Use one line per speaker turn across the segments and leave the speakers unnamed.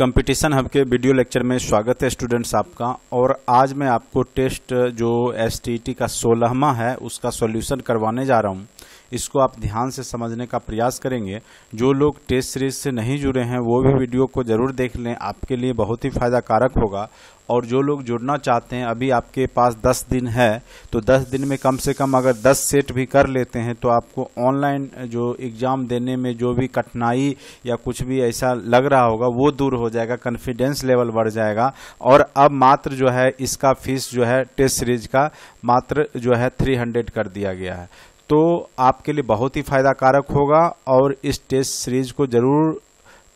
competition hub के video lecture में स्वागत है स्टूडेंट्स आपका और आज मैं आपको टेस्ट जो एस का सोलहवा है उसका सॉल्यूशन करवाने जा रहा हूं इसको आप ध्यान से समझने का प्रयास करेंगे जो लोग टेस्ट सीरीज से नहीं जुड़े हैं वो भी वीडियो को ज़रूर देख लें आपके लिए बहुत ही फ़ायदा कारक होगा और जो लोग जुड़ना चाहते हैं अभी आपके पास 10 दिन है तो 10 दिन में कम से कम अगर 10 सेट भी कर लेते हैं तो आपको ऑनलाइन जो एग्ज़ाम देने में जो भी कठिनाई या कुछ भी ऐसा लग रहा होगा वो दूर हो जाएगा कॉन्फिडेंस लेवल बढ़ जाएगा और अब मात्र जो है इसका फीस जो है टेस्ट सीरीज का मात्र जो है 300 कर दिया गया है तो आपके लिए बहुत ही फायदा कारक होगा और इस टेस्ट सीरीज को जरूर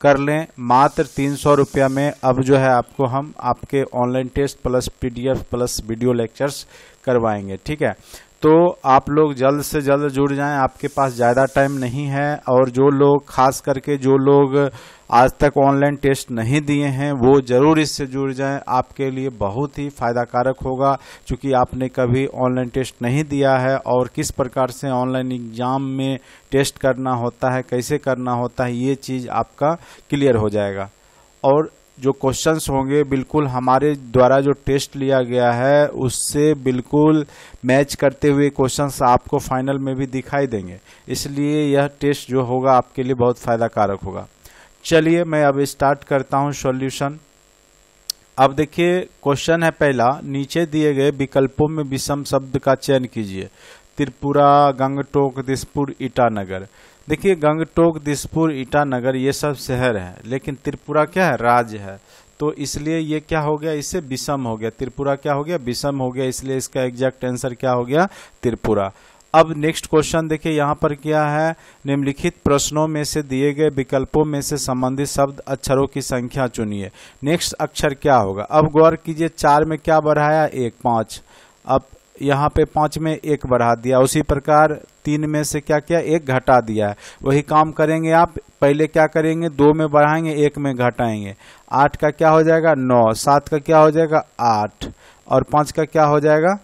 कर लें मात्र तीन सौ रुपया में अब जो है आपको हम आपके online test plus PDF plus video lectures करवाएंगे ठीक है तो आप लोग जल्द से जल्द जुड़ जाएं आपके पास ज़्यादा टाइम नहीं है और जो लोग खास करके जो लोग आज तक ऑनलाइन टेस्ट नहीं दिए हैं वो ज़रूर इससे जुड़ जाएं आपके लिए बहुत ही फ़ायदाकारक होगा क्योंकि आपने कभी ऑनलाइन टेस्ट नहीं दिया है और किस प्रकार से ऑनलाइन एग्ज़ाम में टेस्ट करना होता है कैसे करना होता है ये चीज़ आपका क्लियर हो जाएगा और जो क्वेश्चंस होंगे बिल्कुल हमारे द्वारा जो टेस्ट लिया गया है उससे बिल्कुल मैच करते हुए क्वेश्चंस आपको फाइनल में भी दिखाई देंगे इसलिए यह टेस्ट जो होगा आपके लिए बहुत फ़ायदा कारक होगा चलिए मैं अब स्टार्ट करता हूँ सॉल्यूशन अब देखिए क्वेश्चन है पहला नीचे दिए गए विकल्पों में विषम शब्द का चयन कीजिए त्रिपुरा गंगटोक दिसपुर ईटानगर देखिए गंगटोक दिसपुर ईटानगर ये सब शहर हैं लेकिन त्रिपुरा क्या है राज्य है तो इसलिए ये क्या हो गया इससे विषम हो गया त्रिपुरा क्या हो गया विषम हो गया इसलिए इसका एग्जैक्ट आंसर क्या हो गया त्रिपुरा अब नेक्स्ट क्वेश्चन देखिए यहाँ पर क्या है निम्नलिखित प्रश्नों में से दिए गए विकल्पों में से संबंधित शब्द अक्षरों की संख्या चुनिए नेक्स्ट अक्षर क्या होगा अब गौर कीजिए चार में क्या बढ़ाया एक पाँच अब यहाँ पे पाँच में एक बढ़ा दिया उसी प्रकार तीन में से क्या किया एक घटा दिया है वही काम करेंगे आप पहले क्या करेंगे दो में बढ़ाएंगे एक में घटाएंगे आठ का क्या हो जाएगा नौ सात का क्या हो जाएगा आठ और पाँच का क्या हो जाएगा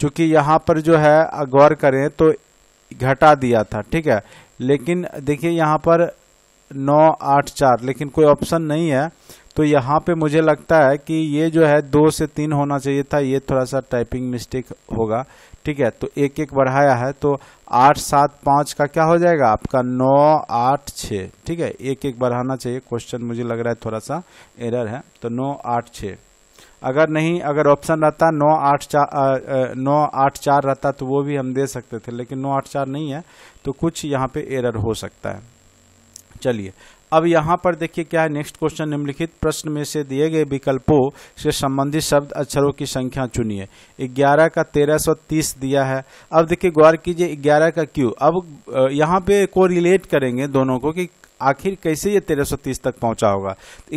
चूंकि यहाँ पर जो है गौर करें तो घटा दिया था ठीक है लेकिन देखिए यहाँ पर नौ आठ चार लेकिन कोई ऑप्शन नहीं है तो यहाँ पे मुझे लगता है कि ये जो है दो से तीन होना चाहिए था ये थोड़ा सा टाइपिंग मिस्टेक होगा ठीक है तो एक एक बढ़ाया है तो आठ सात पाँच का क्या हो जाएगा आपका नौ आठ छः ठीक है एक एक बढ़ाना चाहिए क्वेश्चन मुझे लग रहा है थोड़ा सा एरर है तो नौ आठ छः अगर नहीं अगर ऑप्शन रहता नौ आठ चार नौ आठ चार रहता तो वो भी हम दे सकते थे लेकिन नौ आठ चार नहीं है तो कुछ यहाँ पे एरर हो सकता है चलिए अब यहाँ पर देखिए क्या है नेक्स्ट क्वेश्चन निम्नलिखित प्रश्न में से दिए गए विकल्पों से संबंधित शब्द अक्षरों की संख्या चुनिए ग्यारह का तेरह सौ तीस दिया है अब देखिए गौर कीजिए ग्यारह का क्यू अब यहाँ पे को रिलेट करेंगे दोनों को कि आखिर कैसे ये 1330 तक पहुंचा होगा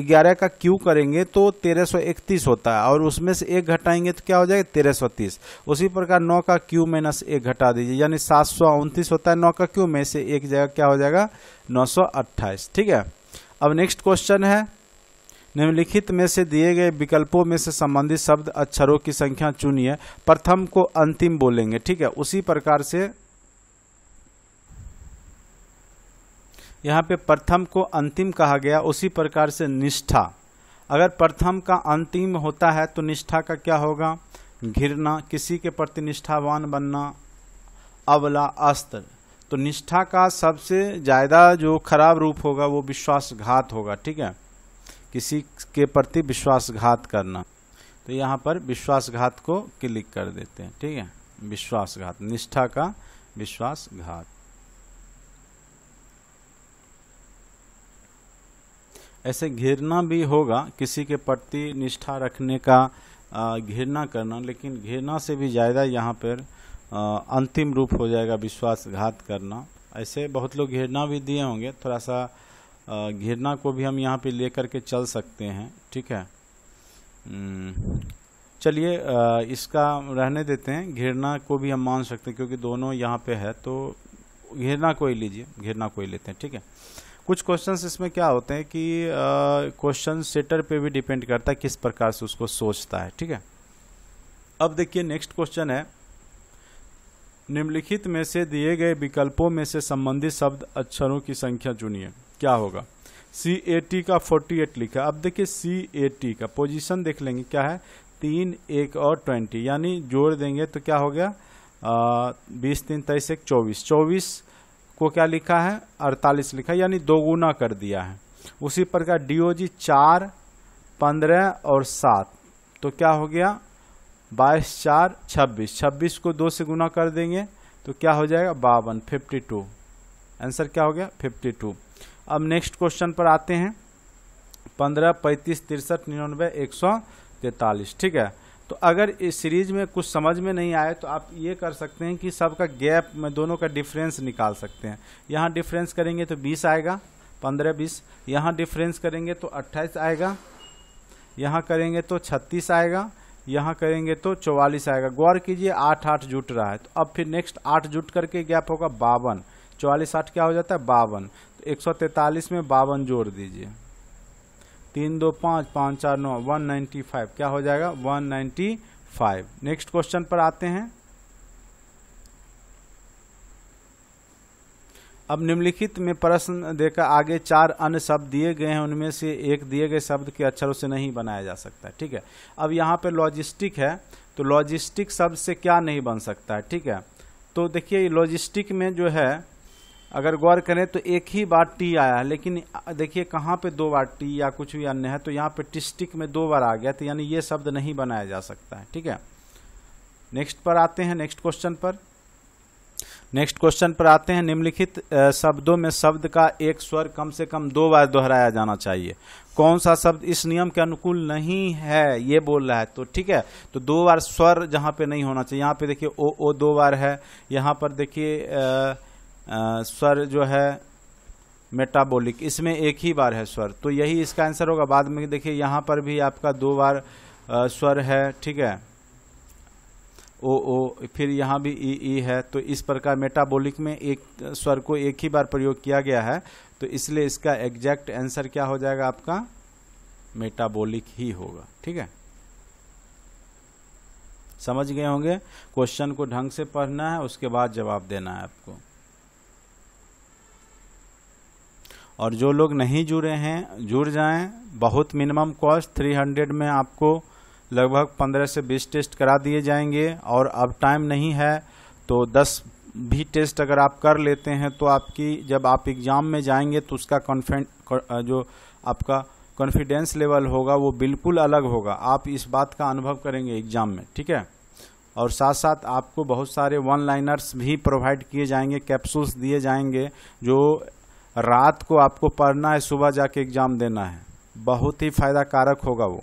ग्यारह का क्यू करेंगे तो 1331 होता है और उसमें से एक घटाएंगे तो क्या हो जाएगा 1330 उसी प्रकार नौ का क्यू माइनस एक घटा दीजिए यानी सात होता है नौ का क्यू में से एक जगह क्या हो जाएगा नौ ठीक है अब नेक्स्ट क्वेश्चन है निम्नलिखित में से दिए गए विकल्पों में से संबंधित शब्द अक्षरों की संख्या चुनिए प्रथम को अंतिम बोलेंगे ठीक है उसी प्रकार से यहाँ पे प्रथम को अंतिम कहा गया उसी प्रकार से निष्ठा अगर प्रथम का अंतिम होता है तो निष्ठा का क्या होगा घिरना किसी के प्रति निष्ठावान बनना अवला अस्त्र तो निष्ठा का सबसे ज़्यादा जो खराब रूप होगा वो विश्वासघात होगा ठीक है किसी के प्रति विश्वासघात करना तो यहाँ पर विश्वासघात को क्लिक कर देते हैं ठीक है विश्वासघात निष्ठा का विश्वासघात ऐसे घिरना भी होगा किसी के प्रति निष्ठा रखने का घिरना करना लेकिन घिरना से भी ज़्यादा यहाँ पर अंतिम रूप हो जाएगा विश्वासघात करना ऐसे बहुत लोग घिरना भी दिए होंगे थोड़ा सा घिरना को भी हम यहाँ पे लेकर के चल सकते हैं ठीक है हम्म, चलिए इसका रहने देते हैं घिरना को भी हम मान सकते हैं क्योंकि दोनों यहाँ पे है तो घिरना को ही लीजिए घिरना को ही लेते हैं ठीक है कुछ क्वेश्चंस इसमें क्या होते हैं कि क्वेश्चन सेटर पे भी डिपेंड करता है किस प्रकार से उसको सोचता है ठीक है अब देखिए नेक्स्ट क्वेश्चन है निम्नलिखित में से दिए गए विकल्पों में से संबंधित शब्द अक्षरों की संख्या चुनिए क्या होगा सी ए टी का फोर्टी एट लिखा अब देखिए सी ए टी का पोजिशन देख लेंगे क्या है तीन एक और ट्वेंटी यानी जोड़ देंगे तो क्या हो गया बीस तीन तेईस एक चौबीस चौबीस को क्या लिखा है अड़तालीस लिखा यानी दो गुना कर दिया है उसी प्रकार डीओजी चार पंद्रह और सात तो क्या हो गया बाईस चार छब्बीस छब्बीस को दो से गुना कर देंगे तो क्या हो जाएगा बावन फिफ्टी टू आंसर क्या हो गया फिफ्टी टू अब नेक्स्ट क्वेश्चन पर आते हैं पंद्रह पैंतीस तिरसठ निन्यानवे एक सौ तैतालीस ठीक है तो अगर इस सीरीज में कुछ समझ में नहीं आए तो आप ये कर सकते हैं कि सबका गैप में दोनों का डिफरेंस निकाल सकते हैं यहाँ डिफरेंस करेंगे तो बीस आएगा पंद्रह बीस यहाँ डिफरेंस करेंगे तो अट्ठाईस आएगा यहाँ करेंगे तो छत्तीस आएगा यहाँ करेंगे तो चौवालीस आएगा गौर कीजिए आठ आठ जुट रहा है तो अब फिर नेक्स्ट आठ जुट करके गैप होगा बावन चौवालीस आठ क्या हो जाता है बावन तो एक सौ तैंतालीस में बावन जोड़ दीजिए तीन दो पाँच पाँच चार नौ वन नाइन्टी फाइव क्या हो जाएगा one ninety five next question पर आते हैं अब निम्नलिखित में प्रश्न देकर आगे चार अन्य शब्द दिए गए हैं उनमें से एक दिए गए शब्द के अक्षरों से नहीं बनाया जा सकता है ठीक है अब यहाँ पे लॉजिस्टिक है तो लॉजिस्टिक शब्द से क्या नहीं बन सकता है ठीक है तो देखिए लॉजिस्टिक में जो है अगर गौर करें तो एक ही बार टी आया है लेकिन देखिए कहाँ पे दो बार टी या कुछ भी अन्य है तो यहाँ पे टिस्टिक में दो बार आ गया तो यानी ये शब्द नहीं बनाया जा सकता है ठीक है नेक्स्ट पर आते हैं नेक्स्ट क्वेश्चन पर नेक्स्ट क्वेश्चन पर आते हैं निम्नलिखित शब्दों में शब्द का एक स्वर कम से कम दो बार दोहराया जाना चाहिए कौन सा शब्द इस नियम के अनुकूल नहीं है ये बोल रहा है तो ठीक है तो दो बार स्वर जहाँ पे नहीं होना चाहिए यहाँ पे देखिए ओ ओ दो बार है यहाँ पर देखिए स्वर जो है मेटाबॉलिक इसमें एक ही बार है स्वर तो यही इसका आंसर होगा बाद में देखिए यहाँ पर भी आपका दो बार आ, स्वर है ठीक है ओ ओ फिर यहाँ भी ई ई है तो इस प्रकार मेटाबॉलिक में एक स्वर को एक ही बार प्रयोग किया गया है तो इसलिए इसका एग्जैक्ट आंसर क्या हो जाएगा आपका मेटाबॉलिक ही होगा ठीक है समझ गए होंगे क्वेश्चन को ढंग से पढ़ना है उसके बाद जवाब देना है आपको और जो लोग नहीं जुड़े हैं जुड़ जाएं बहुत मिनिमम कॉस्ट 300 में आपको लगभग 15 से 20 टेस्ट करा दिए जाएंगे और अब टाइम नहीं है तो 10 भी टेस्ट अगर आप कर लेते हैं तो आपकी जब आप एग्ज़ाम में जाएंगे तो उसका कॉन्फिडेंट जो आपका कॉन्फिडेंस लेवल होगा वो बिल्कुल अलग होगा आप इस बात का अनुभव करेंगे एग्ज़ाम में ठीक है और साथ साथ आपको बहुत सारे वन लाइनर्स भी प्रोवाइड किए जाएंगे कैप्सूल्स दिए जाएंगे जो रात को आपको पढ़ना है सुबह जाके एग्जाम देना है बहुत ही फायदा कारक होगा वो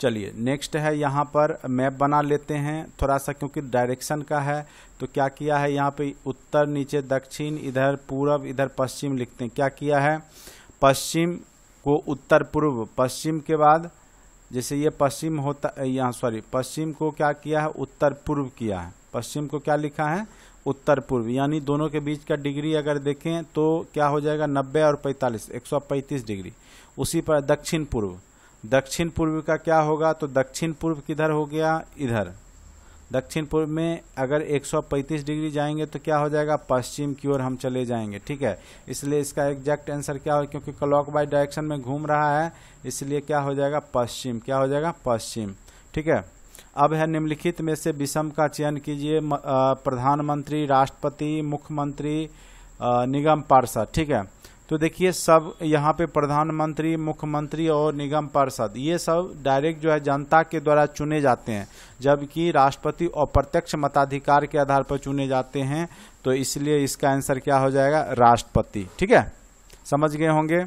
चलिए नेक्स्ट है यहाँ पर मैप बना लेते हैं थोड़ा सा क्योंकि डायरेक्शन का है तो क्या किया है यहाँ पे उत्तर नीचे दक्षिण इधर पूर्व इधर पश्चिम लिखते हैं क्या किया है पश्चिम को उत्तर पूर्व पश्चिम के बाद जैसे ये पश्चिम होता यहाँ सॉरी पश्चिम को क्या किया है उत्तर पूर्व किया है पश्चिम को क्या लिखा है उत्तर पूर्व यानी दोनों के बीच का डिग्री अगर देखें तो क्या हो जाएगा नब्बे और पैंतालीस एक सौ पैंतीस डिग्री उसी पर दक्षिण पूर्व दक्षिण पूर्व का क्या होगा तो दक्षिण पूर्व किधर हो गया इधर दक्षिण पूर्व में अगर 135 डिग्री जाएंगे तो क्या हो जाएगा पश्चिम की ओर हम चले जाएंगे ठीक है इसलिए इसका एग्जैक्ट आंसर क्या हो क्योंकि क्लॉक डायरेक्शन में घूम रहा है इसलिए क्या हो जाएगा पश्चिम क्या हो जाएगा पश्चिम ठीक है अब है निम्नलिखित में से विषम का चयन कीजिए प्रधानमंत्री राष्ट्रपति मुख्यमंत्री निगम पार्षद ठीक है तो देखिए सब यहाँ पे प्रधानमंत्री मुख्यमंत्री और निगम पार्षद ये सब डायरेक्ट जो है जनता के द्वारा चुने जाते हैं जबकि राष्ट्रपति अप्रत्यक्ष मताधिकार के आधार पर चुने जाते हैं तो इसलिए इसका आंसर क्या हो जाएगा राष्ट्रपति ठीक है समझ गए होंगे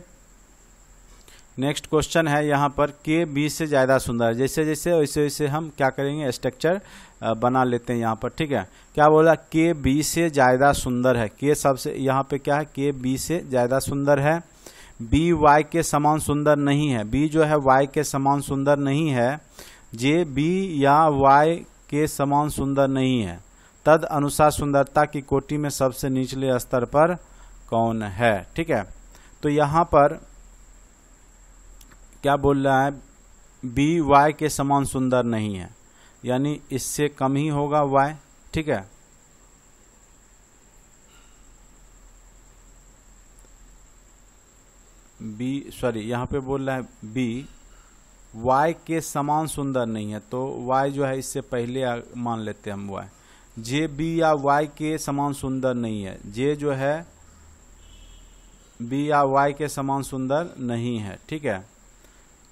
नेक्स्ट क्वेश्चन है यहाँ पर के बी से ज़्यादा सुंदर जैसे जैसे वैसे वैसे हम क्या करेंगे स्ट्रक्चर बना लेते हैं यहाँ पर ठीक है क्या बोला के बी से ज़्यादा सुंदर है के सबसे यहाँ पे क्या है के बी से ज़्यादा सुंदर है बी वाई के समान सुंदर नहीं है बी जो है वाई के समान सुंदर नहीं है जे बी या वाई के समान सुंदर नहीं है तद अनुसार सुंदरता की कोटि में सबसे निचले स्तर पर कौन है ठीक है तो यहाँ पर क्या बोल रहा है बी वाई के समान सुंदर नहीं है यानी इससे कम ही होगा वाई ठीक है बी सॉरी यहाँ पे बोल रहा है बी वाई के समान सुंदर नहीं है तो वाई जो है इससे पहले मान लेते हैं हम वाई जे बी या वाई के समान सुंदर नहीं है जे जो है बी या वाई के समान सुंदर नहीं है ठीक है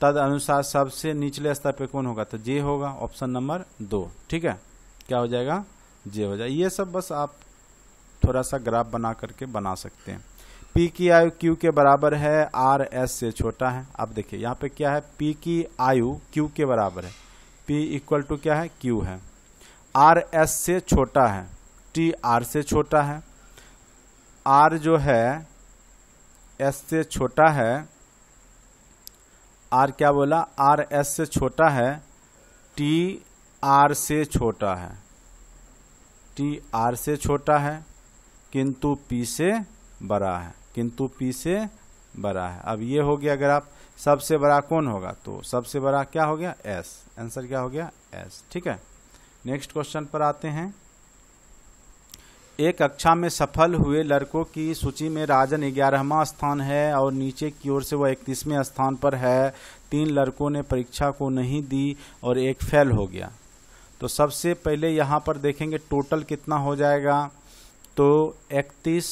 तद अनुसार सबसे निचले स्तर पे कौन होगा तो जे होगा ऑप्शन नंबर दो ठीक है क्या हो जाएगा जे हो जाएगा ये सब बस आप थोड़ा सा ग्राफ बना करके बना सकते हैं पी की आयु क्यू के बराबर है आर एस से छोटा है अब देखिए यहाँ पे क्या है पी की आयु क्यू के बराबर है पी इक्वल टू क्या है क्यू है आर एस से छोटा है टी आर से छोटा है आर जो है एस से छोटा है आर क्या बोला आर एस से छोटा है टी आर से छोटा है टी आर से छोटा है किंतु पी से बड़ा है किंतु पी से बड़ा है अब ये हो गया अगर आप सबसे बड़ा कौन होगा तो सबसे बड़ा क्या हो गया एस आंसर क्या हो गया एस ठीक है नेक्स्ट क्वेश्चन पर आते हैं एक कक्षा में सफल हुए लड़कों की सूची में राजन ग्यारहवा स्थान है और नीचे की ओर से वह इकतीसवें स्थान पर है तीन लड़कों ने परीक्षा को नहीं दी और एक फेल हो गया तो सबसे पहले यहाँ पर देखेंगे टोटल कितना हो जाएगा तो इकतीस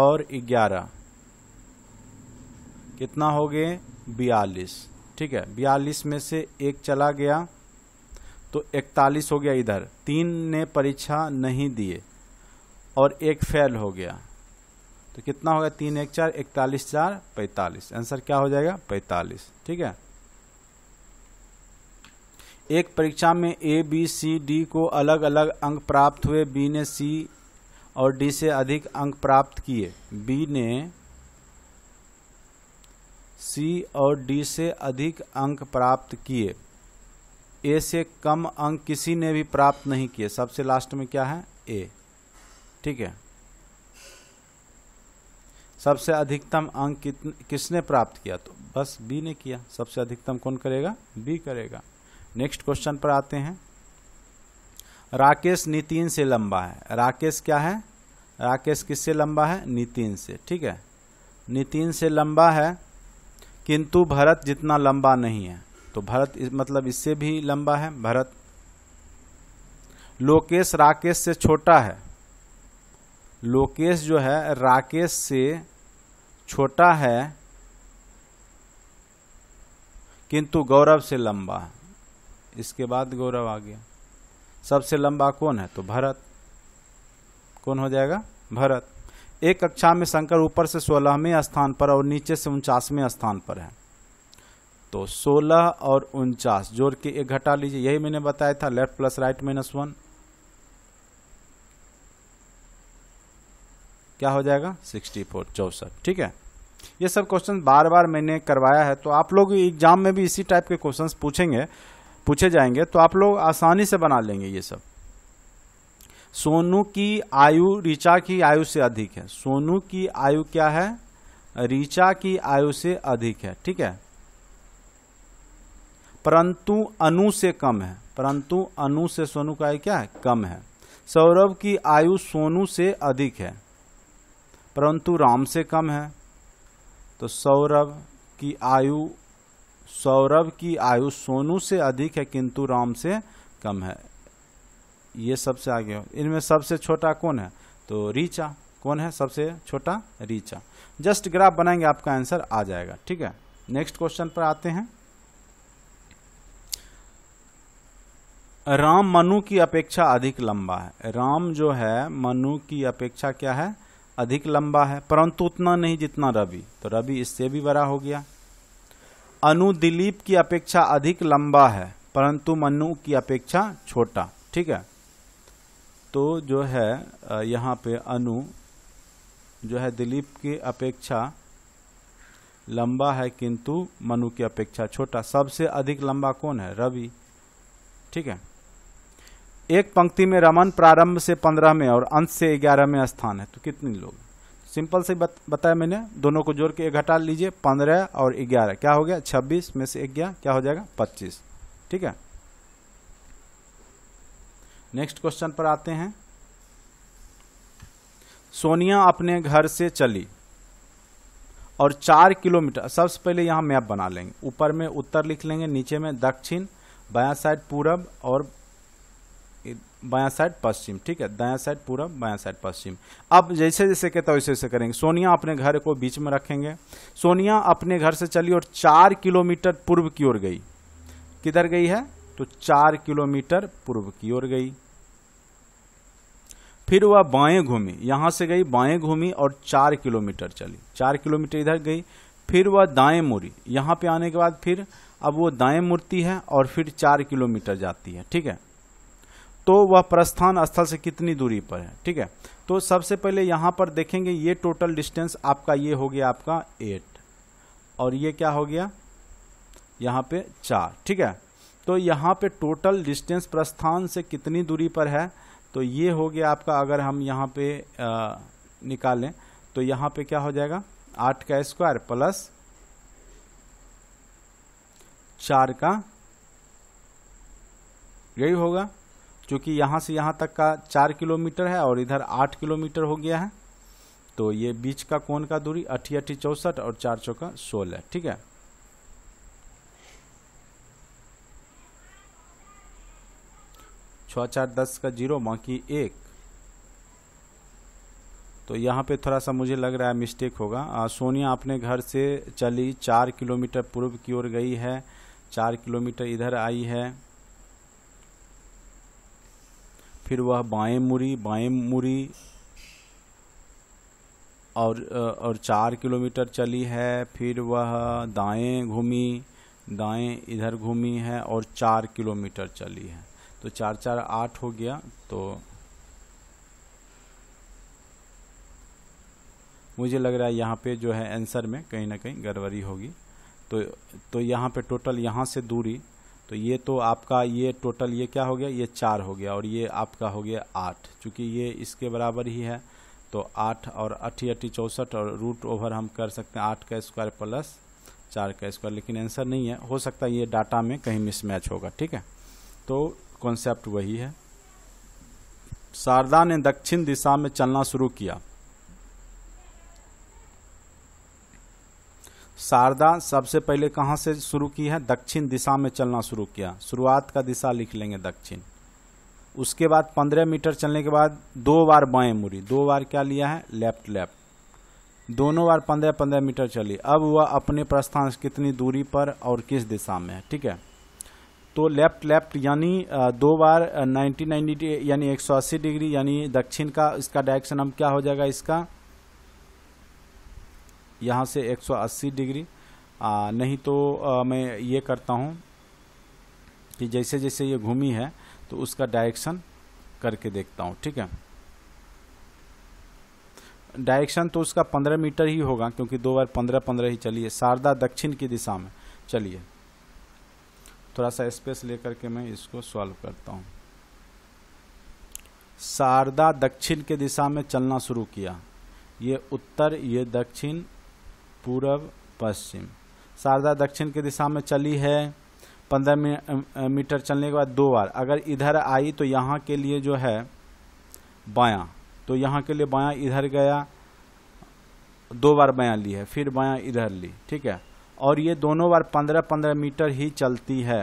और ग्यारह कितना हो गए बयालीस ठीक है बयालीस में से एक चला गया तो इकतालीस हो गया इधर तीन ने परीक्षा नहीं दिए और एक फेल हो गया तो कितना होगा तीन एक चार इकतालीस चार पैंतालीस आंसर क्या हो जाएगा पैंतालीस ठीक है एक परीक्षा में ए बी सी डी को अलग अलग अंक प्राप्त हुए बी ने सी और डी से अधिक अंक प्राप्त किए बी ने सी और डी से अधिक अंक प्राप्त किए ए से कम अंक किसी ने भी प्राप्त नहीं किए सबसे लास्ट में क्या है ए ठीक है सबसे अधिकतम अंक कितने किसने प्राप्त किया तो बस बी ने किया सबसे अधिकतम कौन करेगा बी करेगा नेक्स्ट क्वेश्चन पर आते हैं राकेश नितिन से लंबा है राकेश क्या है राकेश किससे लंबा है नितिन से ठीक है नितिन से लंबा है किंतु भरत जितना लंबा नहीं है तो भरत इस, मतलब इससे भी लंबा है भरत लोकेश राकेश से छोटा है लोकेश जो है राकेश से छोटा है किंतु गौरव से लंबा है इसके बाद गौरव आ गया सबसे लंबा कौन है तो भरत कौन हो जाएगा भरत एक कक्षा में शंकर ऊपर से सोलहवें स्थान पर और नीचे से उनचासवें स्थान पर है तो 16 और उनचास जोड़ के एक घटा लीजिए यही मैंने बताया था left plus right minus one क्या हो जाएगा 64 चौसठ ठीक है ये सब क्वेश्चन बार बार मैंने करवाया है तो आप लोग एग्जाम में भी इसी टाइप के क्वेश्चन पूछेंगे पूछे जाएंगे तो आप लोग आसानी से बना लेंगे ये सब सोनू की आयु ऋचा की आयु से अधिक है सोनू की आयु क्या है ऋचा की आयु से अधिक है ठीक है परंतु अनु से कम है परंतु अनु से सोनू का आयु क्या है कम है सौरभ की आयु सोनू से अधिक है परंतु राम से कम है तो सौरभ की आयु सौरभ की आयु सोनू से अधिक है किंतु राम से कम है ये सबसे आगे हो इनमें सबसे छोटा कौन है तो रीचा कौन है सबसे छोटा रीचा जस्ट ग्राफ बनाएंगे आपका आंसर आ जाएगा ठीक है नेक्स्ट क्वेश्चन पर आते हैं राम मनु की अपेक्षा अधिक लंबा है राम जो है मनु की अपेक्षा क्या है अधिक लंबा है परंतु उतना नहीं जितना रवि तो रवि इससे भी बड़ा हो गया अनु दिलीप की अपेक्षा अधिक लंबा है परंतु मनु की अपेक्षा छोटा ठीक है तो जो है यहाँ पे अनु जो है दिलीप की अपेक्षा लंबा है किंतु मनु की अपेक्षा छोटा सबसे अधिक लंबा कौन है रवि ठीक है एक पंक्ति में रमन प्रारंभ से पंद्रह में और अंत से ग्यारह में स्थान है तो कितने लोग सिंपल से बत, बताया मैंने दोनों को जोड़ के घटा लीजिए पंद्रह और ग्यारह क्या हो गया छब्बीस में से ग्यारह क्या हो जाएगा पच्चीस ठीक है नेक्स्ट क्वेश्चन पर आते हैं सोनिया अपने घर से चली और चार किलोमीटर सबसे पहले यहां मैप बना लेंगे ऊपर में उत्तर लिख लेंगे नीचे में दक्षिण बाया साइड पूरब और बाया साइड पश्चिम ठीक है दाया साइड पूरा बाया साइड पश्चिम अब जैसे जैसे कहता वैसे वैसे करेंगे सोनिया अपने घर को बीच में रखेंगे सोनिया अपने घर से चली और चार किलोमीटर पूर्व की ओर गई किधर गई है तो चार किलोमीटर पूर्व की ओर गई फिर वह बाएं घूमी यहां से गई बाएं घूमी और चार किलोमीटर चली चार किलोमीटर इधर गई फिर वह दाएं मुड़ी यहां पे आने के बाद फिर अब वो दाएं मुड़ती है और फिर चार किलोमीटर जाती है ठीक है तो वह प्रस्थान स्थल से कितनी दूरी पर है ठीक है तो सबसे पहले यहाँ पर देखेंगे ये टोटल डिस्टेंस आपका ये हो गया आपका एट और ये क्या हो गया यहाँ पे चार ठीक है तो यहाँ पे टोटल डिस्टेंस प्रस्थान से कितनी दूरी पर है तो ये हो गया आपका अगर हम यहाँ पे निकालें तो यहाँ पे क्या हो जाएगा आठ का स्क्वायर प्लस चार का यही होगा क्योंकि यहाँ से यहाँ तक का चार किलोमीटर है और इधर आठ किलोमीटर हो गया है तो ये बीच का कोण का दूरी अठी अट्ठी चौसठ और चार चौका सोलह ठीक है छ चार दस का जीरो बाकी एक तो यहाँ पे थोड़ा सा मुझे लग रहा है मिस्टेक होगा आ, सोनिया अपने घर से चली चार किलोमीटर पूर्व की ओर गई है चार किलोमीटर इधर आई है फिर वह बाएं मुरी बाएं मुरी और और चार किलोमीटर चली है फिर वह दाएं घूमी दाएं इधर घूमी है और चार किलोमीटर चली है तो चार चार आठ हो गया तो मुझे लग रहा है यहाँ पे जो है आंसर में कहीं ना कहीं गड़बड़ी होगी तो तो यहाँ पे टोटल यहाँ से दूरी तो ये तो आपका ये टोटल ये क्या हो गया ये चार हो गया और ये आपका हो गया आठ चूँकि ये इसके बराबर ही है तो आठ और अट्ठी अट्ठी चौंसठ और रूट ओवर हम कर सकते हैं आठ का स्क्वायर प्लस चार का स्क्वायर लेकिन आंसर नहीं है हो सकता है ये डाटा में कहीं मिसमैच होगा ठीक है तो कॉन्सेप्ट वही है शारदा ने दक्षिण दिशा में चलना शुरू किया शारदा सबसे पहले कहाँ से शुरू की है दक्षिण दिशा में चलना शुरू किया शुरुआत का दिशा लिख लेंगे दक्षिण उसके बाद पंद्रह मीटर चलने के बाद दो बार बाएं मुड़ी दो बार क्या लिया है लेफ्ट लेफ्ट दोनों बार पंद्रह पंद्रह मीटर चली अब वह अपने प्रस्थान से कितनी दूरी पर और किस दिशा में है ठीक है तो लेफ्ट लेफ्ट यानी दो बार नाइन्टी नाइन्टी यानी अस्सी डिग्री यानी दक्षिण का इसका डायरेक्शन हम क्या हो जाएगा इसका यहाँ से 180 डिग्री आ, नहीं तो आ, मैं ये करता हूँ कि जैसे जैसे ये घूमी है तो उसका डायरेक्शन करके देखता हूँ ठीक है डायरेक्शन तो उसका पंद्रह मीटर ही होगा क्योंकि दो बार पंद्रह पंद्रह ही चलिए शारदा दक्षिण की दिशा में चलिए थोड़ा सा स्पेस लेकर के मैं इसको सॉल्व करता हूँ शारदा दक्षिण के दिशा में चलना शुरू किया ये उत्तर ये दक्षिण पूर्व पश्चिम शारदा दक्षिण की दिशा में चली है पंद्रह मीटर चलने के बाद दो बार अगर इधर आई तो यहाँ के लिए जो है बायां तो यहाँ के लिए बायां इधर गया दो बार बायां ली है फिर बायां इधर ली ठीक है और ये दोनों बार पंद्रह पंद्रह मीटर ही चलती है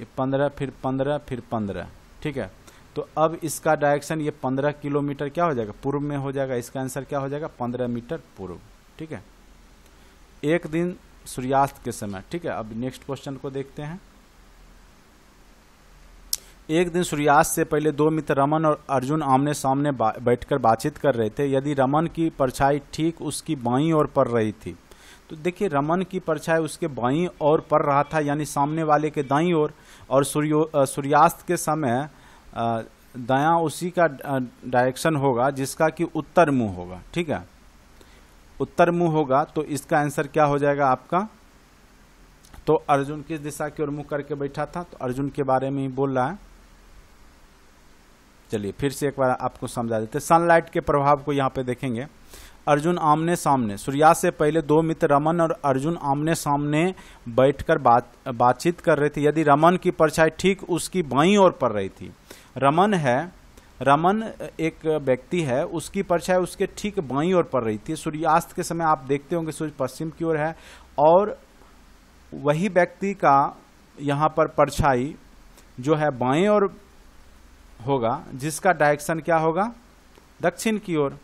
ये पंद्रह फिर पंद्रह फिर पंद्रह ठीक है तो अब इसका डायरेक्शन ये पंद्रह किलोमीटर क्या हो जाएगा पूर्व में हो जाएगा इसका आंसर क्या हो जाएगा पंद्रह मीटर पूर्व ठीक है एक दिन सूर्यास्त के समय ठीक है अब नेक्स्ट क्वेश्चन को देखते हैं एक दिन सूर्यास्त से पहले दो मित्र रमन और अर्जुन आमने सामने बा, बैठकर बातचीत कर रहे थे यदि रमन की परछाई ठीक उसकी बाई और पड़ रही थी तो देखिए रमन की परछाई उसके बाई और पड़ रहा था यानी सामने वाले के दाई और, और सूर्यो सूर्यास्त के समय दया उसी का डायरेक्शन होगा जिसका कि उत्तर मुंह होगा ठीक है उत्तर मुंह होगा तो इसका आंसर क्या हो जाएगा आपका तो अर्जुन किस दिशा की ओर मुंह करके बैठा था तो अर्जुन के बारे में ही बोल रहा है चलिए फिर से एक बार आपको समझा देते सनलाइट के प्रभाव को यहाँ पे देखेंगे अर्जुन आमने सामने सूर्यास्त से पहले दो मित्र रमन और अर्जुन आमने सामने बैठकर बात बातचीत कर रहे थे यदि रमन की परछाई ठीक उसकी बाई ओर पड़ रही थी रमन है रमन एक व्यक्ति है उसकी परछाई उसके ठीक बाई ओर पड़ रही थी सूर्यास्त के समय आप देखते होंगे सूर्य पश्चिम की ओर है और वही व्यक्ति का यहाँ पर परछाई जो है बाएं और होगा जिसका डायरेक्शन क्या होगा दक्षिण की ओर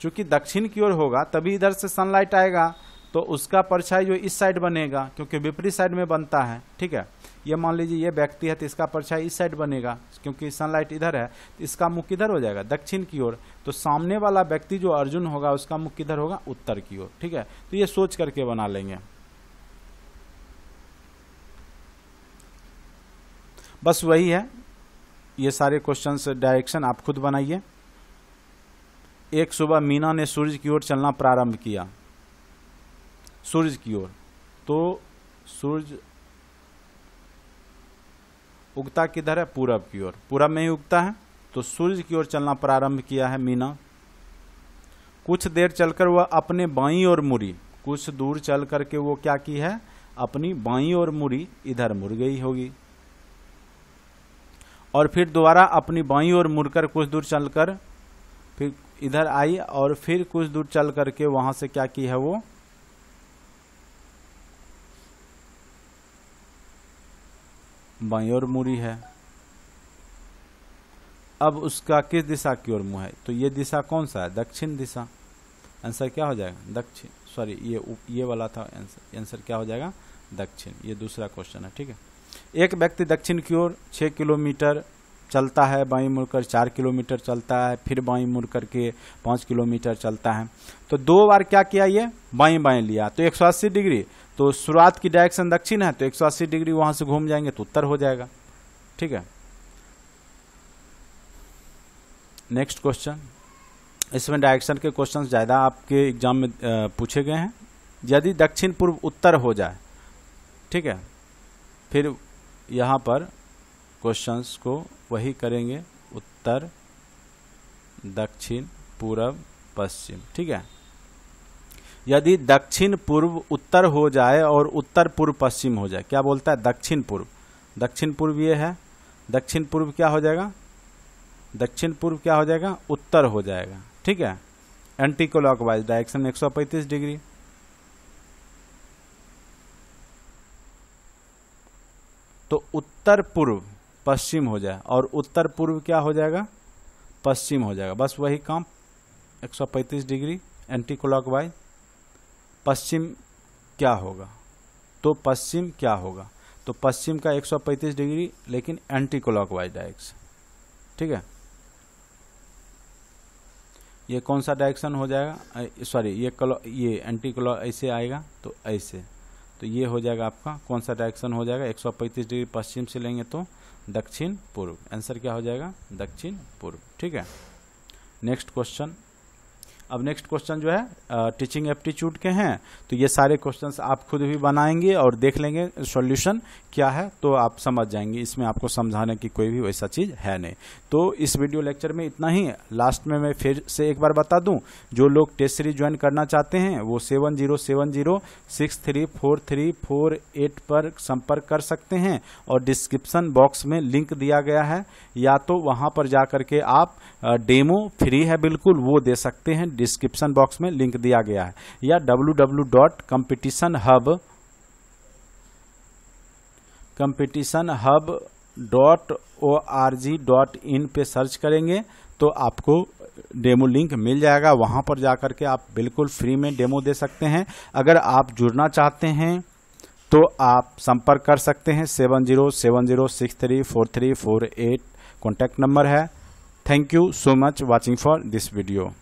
क्योंकि दक्षिण की ओर होगा तभी इधर से सनलाइट आएगा तो उसका परछाई जो इस साइड बनेगा क्योंकि विपरीत साइड में बनता है ठीक है ये मान लीजिए ये व्यक्ति है तो इसका परछाई इस साइड बनेगा क्योंकि सनलाइट इधर है तो इसका मुख किधर हो जाएगा दक्षिण की ओर तो सामने वाला व्यक्ति जो अर्जुन होगा उसका मुख किधर होगा उत्तर की ओर ठीक है तो ये सोच करके बना लेंगे बस वही है ये सारे क्वेश्चन डायरेक्शन आप खुद बनाइए एक सुबह मीना ने सूर्य की ओर चलना प्रारंभ किया सूर्य की ओर तो सूर्य उगता किधर है पूरब की ओर पूरब में ही उगता है तो सूर्य की ओर चलना प्रारंभ किया है मीना कुछ देर चलकर वह अपने बाई और मुड़ी कुछ दूर चल करके वो क्या की है अपनी बाई और मुड़ी इधर मुड़ गई होगी और फिर दोबारा अपनी बाई और मुड़कर कुछ दूर चलकर फिर इधर आई और फिर कुछ दूर चल करके वहां से क्या की है वो बाई और मुड़ी है अब उसका किस दिशा की ओर मुंह है तो ये दिशा कौन सा है दक्षिण दिशा आंसर क्या हो जाएगा दक्षिण सॉरी ये ये वाला था आंसर आंसर क्या हो जाएगा दक्षिण ये दूसरा क्वेश्चन है ठीक है एक व्यक्ति दक्षिण की ओर छः किलोमीटर चलता है बाई मुड़कर चार किलोमीटर चलता है फिर बाई मुड़ करके पाँच किलोमीटर चलता है तो दो बार क्या किया ये बाई बाई लिया तो एक डिग्री तो शुरुआत की डायरेक्शन दक्षिण है तो 180 डिग्री वहां से घूम जाएंगे तो उत्तर हो जाएगा ठीक है नेक्स्ट क्वेश्चन इसमें डायरेक्शन के क्वेश्चन ज़्यादा आपके एग्जाम में पूछे गए हैं यदि दक्षिण पूर्व उत्तर हो जाए ठीक है फिर यहाँ पर क्वेश्चंस को वही करेंगे उत्तर दक्षिण पूर्व पश्चिम ठीक है यदि दक्षिण पूर्व उत्तर हो जाए और उत्तर पूर्व पश्चिम हो जाए क्या बोलता है दक्षिण पूर्व दक्षिण पूर्व ये है दक्षिण पूर्व क्या हो जाएगा दक्षिण पूर्व क्या हो जाएगा उत्तर हो जाएगा ठीक है एंटी क्लॉकवाइज डायरेक्शन 135 डिग्री तो उत्तर पूर्व पश्चिम हो जाए और उत्तर पूर्व क्या हो जाएगा पश्चिम हो जाएगा बस वही काम 135 डिग्री एंटी क्लॉकवाइज पश्चिम क्या होगा तो पश्चिम क्या होगा तो पश्चिम का 135 डिग्री लेकिन एंटी क्लॉकवाइज डायरेक्शन ठीक है ये कौन सा डायरेक्शन हो जाएगा सॉरी ये क्लॉ ये एंटी क्लॉक ऐसे आएगा तो ऐसे तो ये हो जाएगा आपका कौन सा डायरेक्शन हो जाएगा 135 डिग्री पश्चिम से लेंगे तो दक्षिण पूर्व आंसर क्या हो जाएगा दक्षिण पूर्व ठीक है नेक्स्ट क्वेश्चन अब नेक्स्ट क्वेश्चन जो है टीचिंग एप्टीट्यूड के हैं तो ये सारे क्वेश्चंस आप खुद भी बनाएंगे और देख लेंगे सॉल्यूशन क्या है तो आप समझ जाएंगे इसमें आपको समझाने की कोई भी वैसा चीज़ है नहीं तो इस वीडियो लेक्चर में इतना ही लास्ट में मैं फिर से एक बार बता दूं जो लोग टेस्ट सीरीज ज्वाइन करना चाहते हैं वो seven zero seven zero six three four three four eight पर संपर्क कर सकते हैं और डिस्क्रिप्शन बॉक्स में लिंक दिया गया है या तो वहाँ पर जा करके आप डेमो फ्री है बिल्कुल वो दे सकते हैं डिस्क्रिप्शन बॉक्स में लिंक दिया गया है या W W dot competition hub competition hub dot O R G dot in पर सर्च करेंगे तो आपको डेमो लिंक मिल जाएगा वहां पर जाकर के आप बिल्कुल फ्री में डेमो दे सकते हैं अगर आप जुड़ना चाहते हैं तो आप संपर्क कर सकते हैं seven zero seven zero six three four three four eight contact number है thank you so much watching for this video